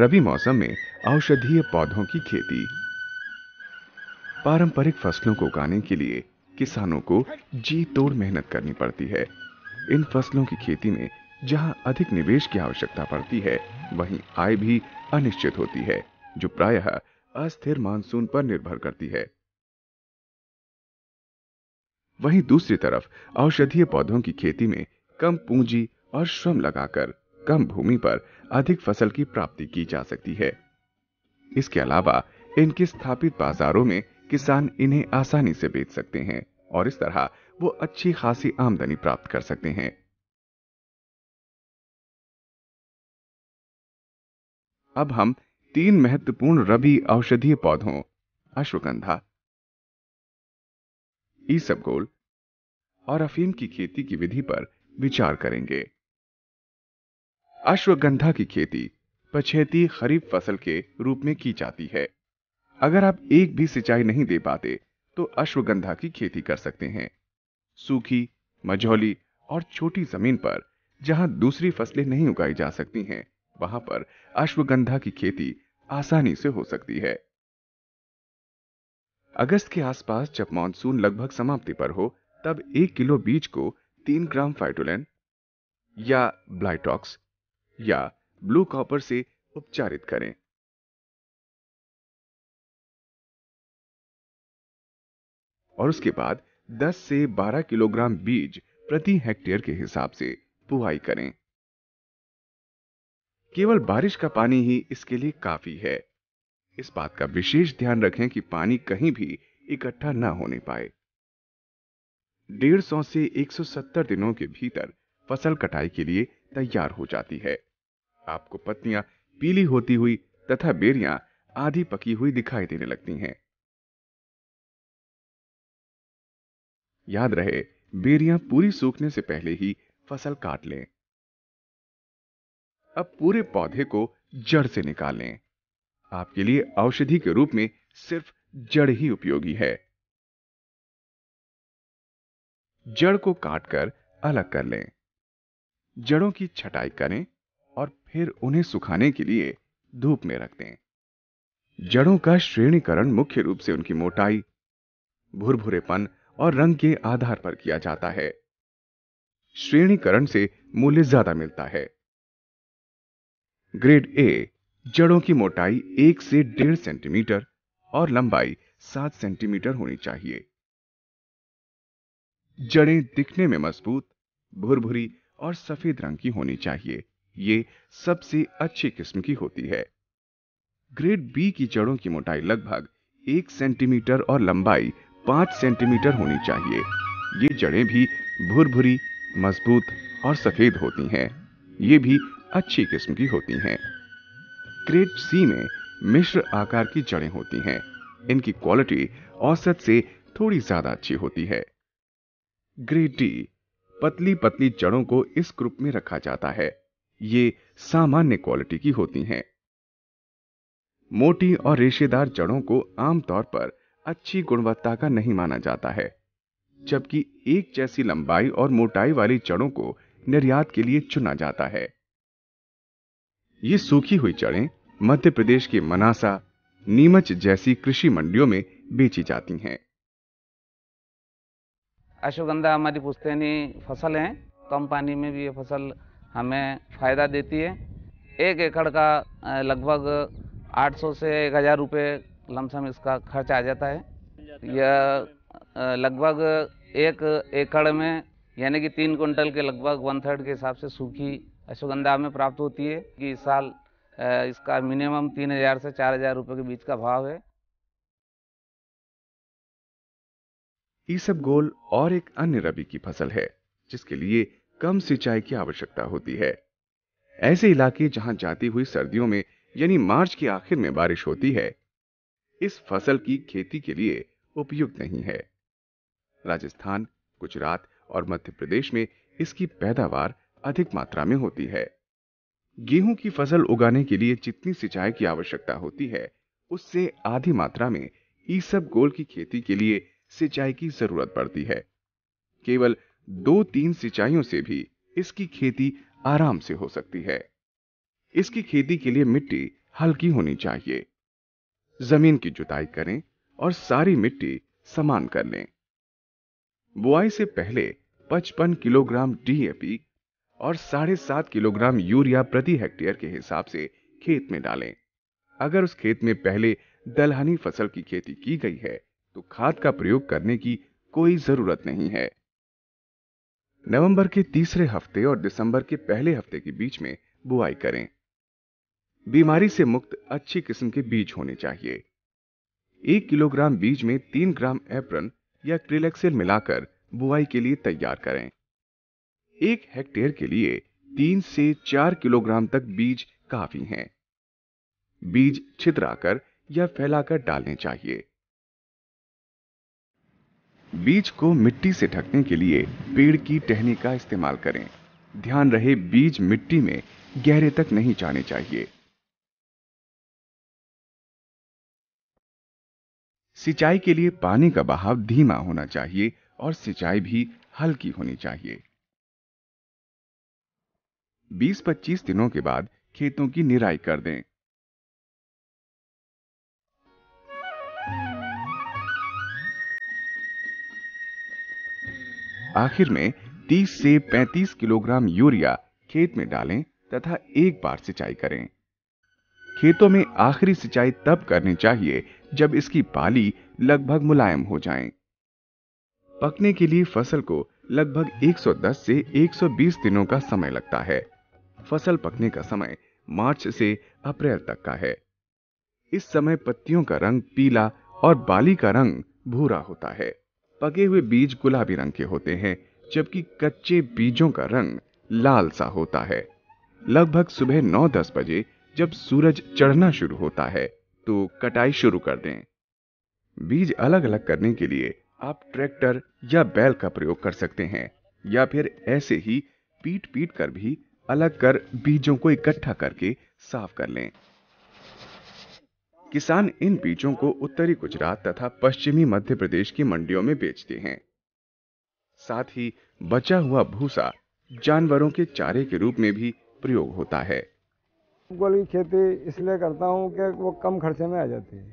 रबी मौसम में औषधीय पौधों की खेती पारंपरिक फसलों को उगाने के लिए किसानों को जी तोड़ मेहनत करनी पड़ती है इन फसलों की खेती में जहां अधिक निवेश की आवश्यकता पड़ती है वहीं आय भी अनिश्चित होती है जो प्रायः अस्थिर मानसून पर निर्भर करती है वहीं दूसरी तरफ औषधीय पौधों की खेती में कम पूंजी और श्रम लगाकर कम भूमि पर अधिक फसल की प्राप्ति की जा सकती है इसके अलावा इनके स्थापित बाजारों में किसान इन्हें आसानी से बेच सकते हैं और इस तरह वो अच्छी खासी आमदनी प्राप्त कर सकते हैं अब हम तीन महत्वपूर्ण रबी औषधीय पौधों अश्वगंधा ईसबगोल और अफीम की खेती की विधि पर विचार करेंगे अश्वगंधा की खेती पछेती खरीफ फसल के रूप में की जाती है अगर आप एक भी सिंचाई नहीं दे पाते तो अश्वगंधा की खेती कर सकते हैं सूखी मझौली और छोटी जमीन पर जहां दूसरी फसलें नहीं उगाई जा सकती हैं वहां पर अश्वगंधा की खेती आसानी से हो सकती है अगस्त के आसपास जब मानसून लगभग समाप्ति पर हो तब एक किलो बीज को तीन ग्राम फाइटोलैन या ब्लाइटॉक्स या ब्लू कॉपर से उपचारित करें और उसके बाद 10 से 12 किलोग्राम बीज प्रति हेक्टेयर के हिसाब से बुआई करें केवल बारिश का पानी ही इसके लिए काफी है इस बात का विशेष ध्यान रखें कि पानी कहीं भी इकट्ठा ना होने पाए 150 से 170 दिनों के भीतर फसल कटाई के लिए तैयार हो जाती है आपको पत्तियां पीली होती हुई तथा बेरियां आधी पकी हुई दिखाई देने लगती हैं याद रहे बेरियां पूरी सूखने से पहले ही फसल काट लें अब पूरे पौधे को जड़ से निकालें आपके लिए औषधि के रूप में सिर्फ जड़ ही उपयोगी है जड़ को काटकर अलग कर लें जड़ों की छटाई करें और फिर उन्हें सुखाने के लिए धूप में रख दें जड़ों का श्रेणीकरण मुख्य रूप से उनकी मोटाई भुरभुरेपन और रंग के आधार पर किया जाता है श्रेणीकरण से मूल्य ज्यादा मिलता है ग्रेड ए जड़ों की मोटाई एक से डेढ़ सेंटीमीटर और लंबाई सात सेंटीमीटर होनी चाहिए जड़ें दिखने में मजबूत भुरभुरी और सफेद रंग की होनी चाहिए ये सबसे अच्छी किस्म की होती है ग्रेड बी की जड़ों की मोटाई लगभग एक सेंटीमीटर और लंबाई पांच सेंटीमीटर होनी चाहिए ये जड़ें भी भुरभुरी मजबूत और सफेद होती हैं ये भी अच्छी किस्म की होती हैं ग्रेड सी में मिश्र आकार की जड़ें होती हैं इनकी क्वालिटी औसत से थोड़ी ज्यादा अच्छी होती है ग्रेड डी पतली पतली जड़ों को इस ग्रुप में रखा जाता है ये सामान्य क्वालिटी की होती हैं मोटी और रेशेदार जड़ों को आमतौर पर अच्छी गुणवत्ता का नहीं माना जाता है जबकि एक जैसी लंबाई और मोटाई वाली जड़ों को निर्यात के लिए चुना जाता है ये सूखी हुई जड़ें मध्य प्रदेश के मनासा नीमच जैसी कृषि मंडियों में बेची जाती हैं अश्वगंधा हमारी पुस्तैनी फसल है कम पानी में भी ये फसल हमें फ़ायदा देती है एक एकड़ का लगभग 800 से एक हज़ार रुपये लमसम इसका खर्च आ जाता है यह लगभग एक एकड़ में यानी कि तीन कुंटल के लगभग वन थर्ड के हिसाब से सूखी अश्वगंधा हमें प्राप्त होती है कि इस साल इसका मिनिमम तीन हज़ार से चार हज़ार रुपये के बीच का भाव है ईसब गोल और एक अन्य रबी की फसल है जिसके लिए कम सिंचाई की आवश्यकता होती है ऐसे इलाके जहां जाती हुई सर्दियों में यानी मार्च के आखिर में बारिश होती है इस फसल की खेती के लिए उपयुक्त नहीं है राजस्थान गुजरात और मध्य प्रदेश में इसकी पैदावार अधिक मात्रा में होती है गेहूं की फसल उगाने के लिए जितनी सिंचाई की आवश्यकता होती है उससे आधी मात्रा में ईसब गोल की खेती के लिए सिंचाई की जरूरत पड़ती है केवल दो तीन सिंचाइयों से भी इसकी खेती आराम से हो सकती है इसकी खेती के लिए मिट्टी हल्की होनी चाहिए जमीन की जुताई करें और सारी मिट्टी समान कर लें बुआई से पहले 55 किलोग्राम डीएपी और साढ़े सात किलोग्राम यूरिया प्रति हेक्टेयर के हिसाब से खेत में डालें अगर उस खेत में पहले दलहनी फसल की खेती की गई है तो खाद का प्रयोग करने की कोई जरूरत नहीं है नवंबर के तीसरे हफ्ते और दिसंबर के पहले हफ्ते के बीच में बुआई करें बीमारी से मुक्त अच्छी किस्म के बीज होने चाहिए एक किलोग्राम बीज में तीन ग्राम एप्रन या क्रिलेक्सिल मिलाकर बुआई के लिए तैयार करें एक हेक्टेयर के लिए तीन से चार किलोग्राम तक बीज काफी हैं। बीज छिद्राकर या फैलाकर डालने चाहिए बीज को मिट्टी से ढकने के लिए पेड़ की टहनी का इस्तेमाल करें ध्यान रहे बीज मिट्टी में गहरे तक नहीं जाने चाहिए सिंचाई के लिए पानी का बहाव धीमा होना चाहिए और सिंचाई भी हल्की होनी चाहिए 20-25 दिनों के बाद खेतों की निराई कर दें आखिर में 30 से 35 किलोग्राम यूरिया खेत में डालें तथा एक बार सिंचाई करें खेतों में आखिरी सिंचाई तब करनी चाहिए जब इसकी पाली लगभग मुलायम हो जाए पकने के लिए फसल को लगभग 110 से 120 दिनों का समय लगता है फसल पकने का समय मार्च से अप्रैल तक का है इस समय पत्तियों का रंग पीला और बाली का रंग भूरा होता है पके हुए बीज गुलाबी रंग के होते हैं जबकि कच्चे बीजों का रंग लाल सा होता है लगभग सुबह 9-10 बजे जब सूरज चढ़ना शुरू होता है तो कटाई शुरू कर दें बीज अलग अलग करने के लिए आप ट्रैक्टर या बैल का प्रयोग कर सकते हैं या फिर ऐसे ही पीट पीट कर भी अलग कर बीजों को इकट्ठा करके साफ कर लें किसान इन बीजों को उत्तरी गुजरात तथा पश्चिमी मध्य प्रदेश की मंडियों में बेचते हैं साथ ही बचा हुआ भूसा जानवरों के चारे के रूप में भी प्रयोग होता है की खेती इसलिए करता हूँ कि वो कम खर्चे में आ जाती है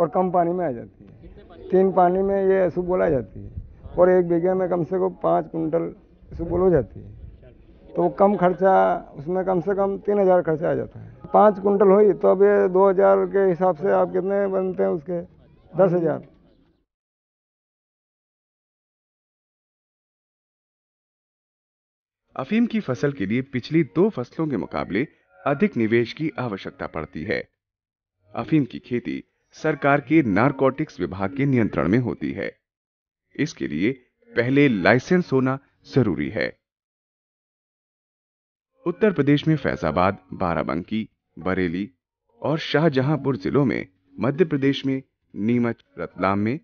और कम पानी में आ जाती है तीन पानी में ये सुख बोला जाती है और एक बीघे में कम से कम पाँच कुंटल सुख बोल हो जाती है तो कम खर्चा उसमें कम से कम तीन हज़ार खर्चा आ जाता है पाँच कुंटल हुई तो अब ये दो हज़ार के हिसाब से आप कितने बनते हैं उसके दस हज़ार अफीम की फसल के लिए पिछली दो फसलों के मुकाबले अधिक निवेश की आवश्यकता पड़ती है अफीम की खेती सरकार के नारकोटिक्स विभाग के नियंत्रण में होती है इसके लिए पहले लाइसेंस होना जरूरी है उत्तर प्रदेश में फैजाबाद बाराबंकी बरेली और शाहजहांपुर जिलों में मध्य प्रदेश में नीमच रतलाम में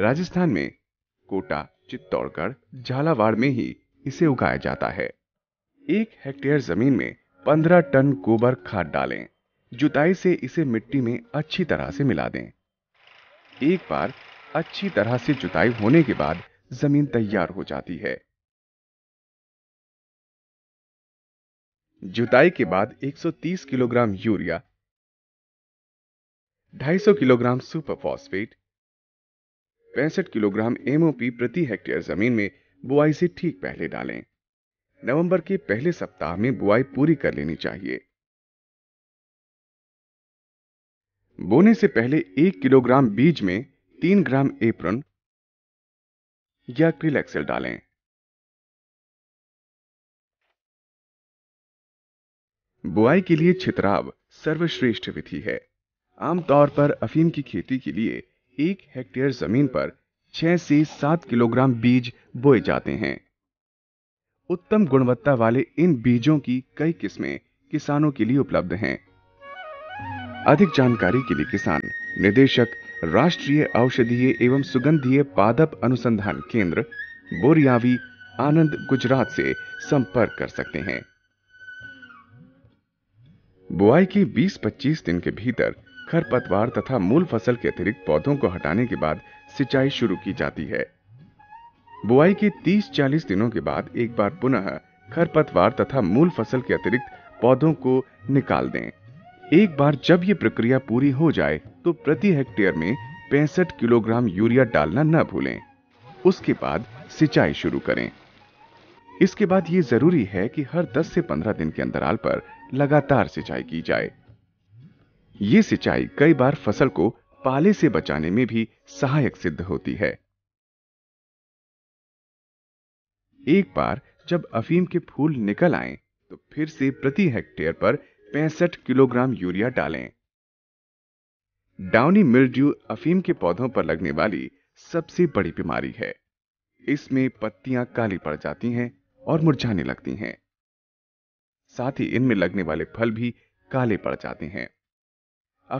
राजस्थान में कोटा चित्तौड़गढ़ झालावाड़ में ही इसे उगाया जाता है एक हेक्टेयर जमीन में 15 टन गोबर खाद डालें जुताई से इसे मिट्टी में अच्छी तरह से मिला दें एक बार अच्छी तरह से जुताई होने के बाद जमीन तैयार हो जाती है जुताई के बाद 130 kilogram urea 250 kilogram super phosphate पैंसठ किलोग्राम एमओपी प्रति हेक्टेयर जमीन में बुआई से ठीक पहले डालें नवंबर के पहले सप्ताह में बुआई पूरी कर लेनी चाहिए बोने से पहले एक किलोग्राम बीज में तीन ग्राम एप्रन या क्रिलेक्सल डालें बुआई के लिए छितराव सर्वश्रेष्ठ विधि है आमतौर पर अफीम की खेती के लिए एक हेक्टेयर जमीन पर छह से सात किलोग्राम बीज बोए जाते हैं उत्तम गुणवत्ता वाले इन बीजों की कई किस्में किसानों के लिए उपलब्ध हैं अधिक जानकारी के लिए किसान निदेशक राष्ट्रीय औषधीय एवं सुगंधीय पादप अनुसंधान केंद्र बोरियावी आनंद गुजरात से संपर्क कर सकते हैं बुआई के 20-25 दिन के भीतर खरपतवार तथा मूल फसल के अतिरिक्त पौधों को हटाने के बाद सिंचाई शुरू की जाती है बुआई के 30-40 दिनों के बाद एक बार पुनः खरपतवार तथा मूल फसल के अतिरिक्त पौधों को निकाल दें एक बार जब ये प्रक्रिया पूरी हो जाए तो प्रति हेक्टेयर में पैंसठ किलोग्राम यूरिया डालना न भूलें उसके बाद सिंचाई शुरू करें इसके बाद ये जरूरी है कि हर 10 से 15 दिन के अंतराल पर लगातार सिंचाई की जाए ये सिंचाई कई बार फसल को पाले से बचाने में भी सहायक सिद्ध होती है एक बार जब अफीम के फूल निकल आए तो फिर से प्रति हेक्टेयर पर पैंसठ किलोग्राम यूरिया डालें डाउनी मिल्ड्यू अफीम के पौधों पर लगने वाली सबसे बड़ी बीमारी है इसमें पत्तियां काली पड़ जाती हैं और मुरझाने लगती हैं साथ ही इनमें लगने वाले फल भी काले पड़ जाते हैं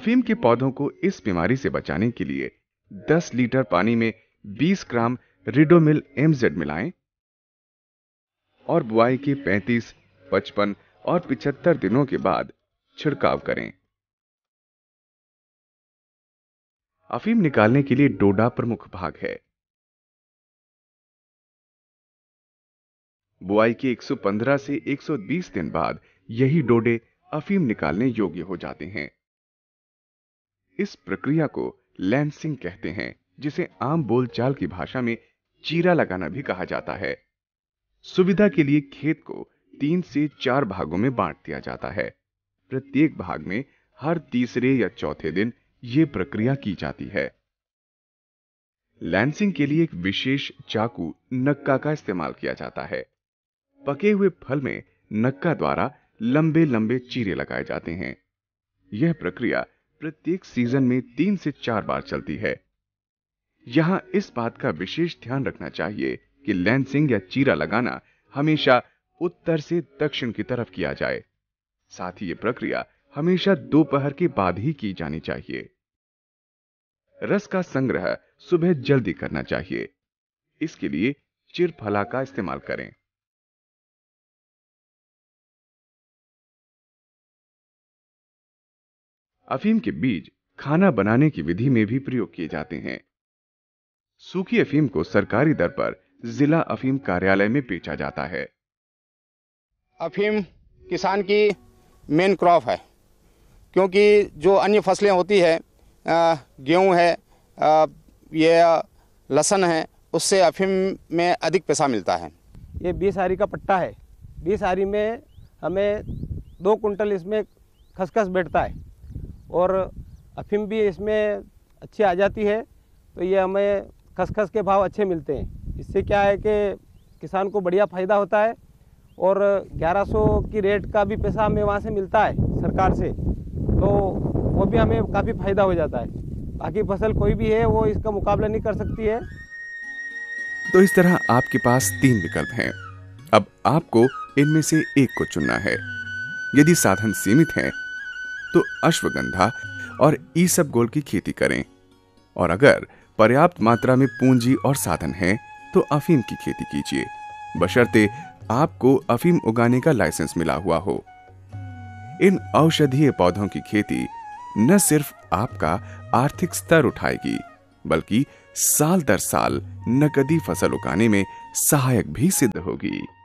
अफीम के पौधों को इस बीमारी से बचाने के लिए 10 लीटर पानी में 20 ग्राम रिडोमिल एमजेड मिलाएं और बुआई के 35, 55 और 75 दिनों के बाद छिड़काव करें अफीम निकालने के लिए डोडा प्रमुख भाग है बुआई के 115 से 120 दिन बाद यही डोडे अफीम निकालने योग्य हो जाते हैं इस प्रक्रिया को लैंसिंग कहते हैं जिसे आम बोलचाल की भाषा में चीरा लगाना भी कहा जाता है सुविधा के लिए खेत को तीन से चार भागों में बांट दिया जाता है प्रत्येक भाग में हर तीसरे या चौथे दिन यह प्रक्रिया की जाती है लैंसिंग के लिए एक विशेष चाकू नक्का का इस्तेमाल किया जाता है पके हुए फल में नक्का द्वारा लंबे लंबे चीरे लगाए जाते हैं यह प्रक्रिया प्रत्येक सीजन में तीन से चार बार चलती है यहां इस बात का विशेष ध्यान रखना चाहिए कि लेंसिंग या चीरा लगाना हमेशा उत्तर से दक्षिण की तरफ किया जाए साथ ही यह प्रक्रिया हमेशा दोपहर के बाद ही की जानी चाहिए रस का संग्रह सुबह जल्दी करना चाहिए इसके लिए चिरफला का इस्तेमाल करें अफीम के बीज खाना बनाने की विधि में भी प्रयोग किए जाते हैं सूखी अफीम को सरकारी दर पर जिला अफीम कार्यालय में बेचा जाता है अफीम किसान की मेन क्रॉप है क्योंकि जो अन्य फसलें होती है गेहूं है यह ये लहसन है उससे अफीम में अधिक पैसा मिलता है ये बीस आरी का पट्टा है बीस आरी में हमें दो कुंटल इसमें खसखस बैठता है और अफीम भी इसमें अच्छी आ जाती है तो ये हमें खसखस के भाव अच्छे मिलते हैं इससे क्या है कि किसान को बढ़िया फ़ायदा होता है और 1100 की रेट का भी पैसा हमें वहाँ से मिलता है सरकार से तो वो भी हमें काफ़ी फ़ायदा हो जाता है बाकी फसल कोई भी है वो इसका मुकाबला नहीं कर सकती है तो इस तरह आपके पास तीन विकल्प हैं अब आपको इनमें से एक को चुनना है यदि साधन सीमित हैं तो अश्वगंधा और ईसब गोल की खेती करें और अगर पर्याप्त मात्रा में पूंजी और साधन है तो अफीम की खेती कीजिए बशर्ते आपको अफीम उगाने का लाइसेंस मिला हुआ हो इन औषधीय पौधों की खेती न सिर्फ आपका आर्थिक स्तर उठाएगी बल्कि साल दर साल नकदी फसल उगाने में सहायक भी सिद्ध होगी